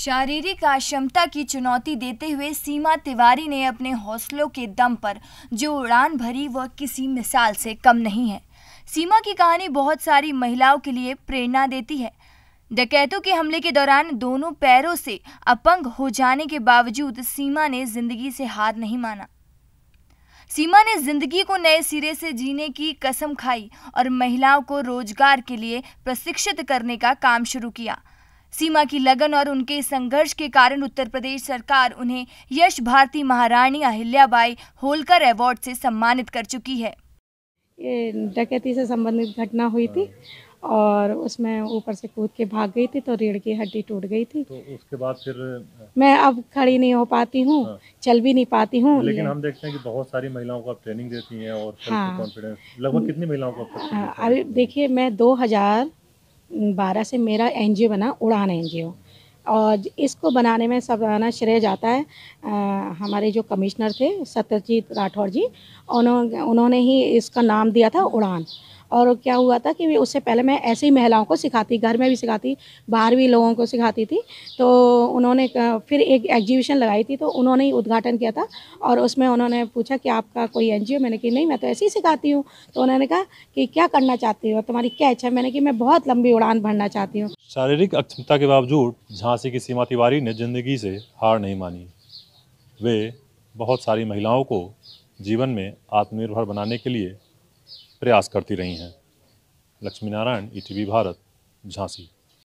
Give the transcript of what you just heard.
शारीरिक अक्षमता की चुनौती देते हुए सीमा तिवारी ने अपने हौसलों के दम पर जो उड़ान भरी वह किसी मिसाल से कम नहीं है सीमा की कहानी बहुत सारी महिलाओं के लिए प्रेरणा देती है डकैतों के हमले के दौरान दोनों पैरों से अपंग हो जाने के बावजूद सीमा ने जिंदगी से हार नहीं माना सीमा ने जिंदगी को नए सिरे से जीने की कसम खाई और महिलाओं को रोजगार के लिए प्रशिक्षित करने का काम शुरू किया सीमा की लगन और उनके संघर्ष के कारण उत्तर प्रदेश सरकार उन्हें यश भारती महारानी अहिल्याबाई होलकर अवार्ड से सम्मानित कर चुकी है ये डकैती से संबंधित घटना हुई थी और उसमें ऊपर से कूद के भाग गई थी तो रीढ़ की हड्डी टूट गई थी तो उसके बाद फिर मैं अब खड़ी नहीं हो पाती हूँ हाँ। चल भी नहीं पाती हूँ लेकिन हम देखते हैं कि बहुत सारी महिलाओं को आप ट्रेनिंग देती हैं और हाँ। कॉन्फिडेंस लगभग कितनी महिलाओं को हाँ, अभी देखिए मैं 2000 2012 से मेरा एन बना उड़ान एन और इसको बनाने में सब आना श्रेय जाता है आ, हमारे जो कमिश्नर थे सत्यजीत राठौर जी उन्होंने उन्होंने ही इसका नाम दिया था उड़ान और क्या हुआ था कि उससे पहले मैं ऐसे ही महिलाओं को सिखाती घर में भी सिखाती बाहर भी लोगों को सिखाती थी तो उन्होंने फिर एक एग्जीबिशन लगाई थी तो उन्होंने ही उद्घाटन किया था और उसमें उन्होंने पूछा कि आपका कोई एन मैंने कि नहीं मैं तो ऐसे ही सिखाती हूँ तो उन्होंने कहा कि क्या करना चाहती हूँ तुम्हारी क्या इच्छा मैंने कि मैं बहुत लंबी उड़ान भरना चाहती हूँ शारीरिक अक्षमता के बावजूद झांसी की सीमा तिवारी ने जिंदगी से हार नहीं मानी वे बहुत सारी महिलाओं को जीवन में आत्मनिर्भर बनाने के लिए प्रयास करती रही हैं लक्ष्मी नारायण ई e भारत झांसी